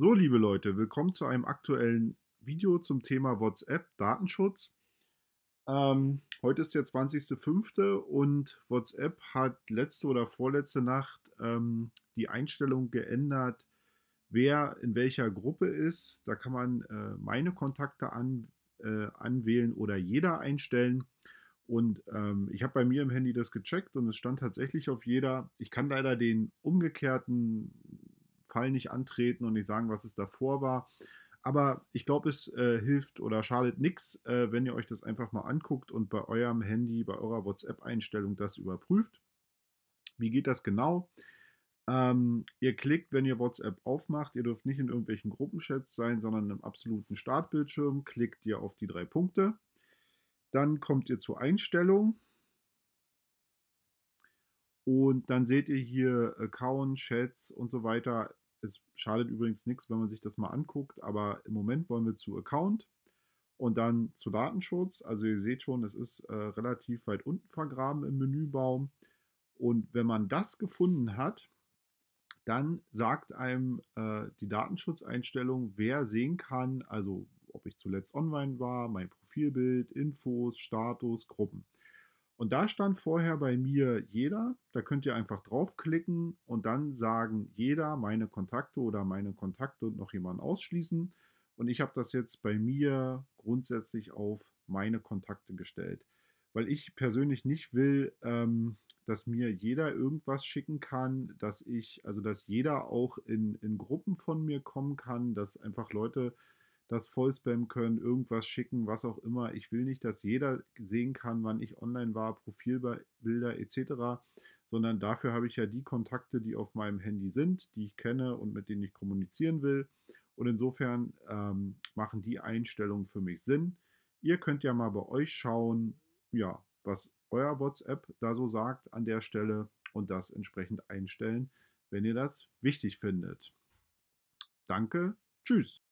So, liebe Leute, willkommen zu einem aktuellen Video zum Thema WhatsApp Datenschutz. Ähm, heute ist der 20.05. und WhatsApp hat letzte oder vorletzte Nacht ähm, die Einstellung geändert, wer in welcher Gruppe ist. Da kann man äh, meine Kontakte an, äh, anwählen oder jeder einstellen. Und ähm, ich habe bei mir im Handy das gecheckt und es stand tatsächlich auf jeder. Ich kann leider den umgekehrten Fall nicht antreten und nicht sagen, was es davor war. Aber ich glaube, es äh, hilft oder schadet nichts, äh, wenn ihr euch das einfach mal anguckt und bei eurem Handy, bei eurer WhatsApp-Einstellung das überprüft. Wie geht das genau? Ähm, ihr klickt, wenn ihr WhatsApp aufmacht. Ihr dürft nicht in irgendwelchen Gruppenchats sein, sondern im absoluten Startbildschirm. Klickt ihr auf die drei Punkte. Dann kommt ihr zur Einstellung. Und dann seht ihr hier Account, Chats und so weiter. Es schadet übrigens nichts, wenn man sich das mal anguckt, aber im Moment wollen wir zu Account und dann zu Datenschutz. Also ihr seht schon, es ist äh, relativ weit unten vergraben im Menübaum. Und wenn man das gefunden hat, dann sagt einem äh, die Datenschutzeinstellung, wer sehen kann, also ob ich zuletzt online war, mein Profilbild, Infos, Status, Gruppen. Und da stand vorher bei mir jeder. Da könnt ihr einfach draufklicken und dann sagen jeder meine Kontakte oder meine Kontakte und noch jemanden ausschließen. Und ich habe das jetzt bei mir grundsätzlich auf meine Kontakte gestellt, weil ich persönlich nicht will, ähm, dass mir jeder irgendwas schicken kann, dass ich, also dass jeder auch in, in Gruppen von mir kommen kann, dass einfach Leute das vollspammen können, irgendwas schicken, was auch immer. Ich will nicht, dass jeder sehen kann, wann ich online war, Profilbilder etc., sondern dafür habe ich ja die Kontakte, die auf meinem Handy sind, die ich kenne und mit denen ich kommunizieren will. Und insofern ähm, machen die Einstellungen für mich Sinn. Ihr könnt ja mal bei euch schauen, ja, was euer WhatsApp da so sagt an der Stelle und das entsprechend einstellen, wenn ihr das wichtig findet. Danke, tschüss.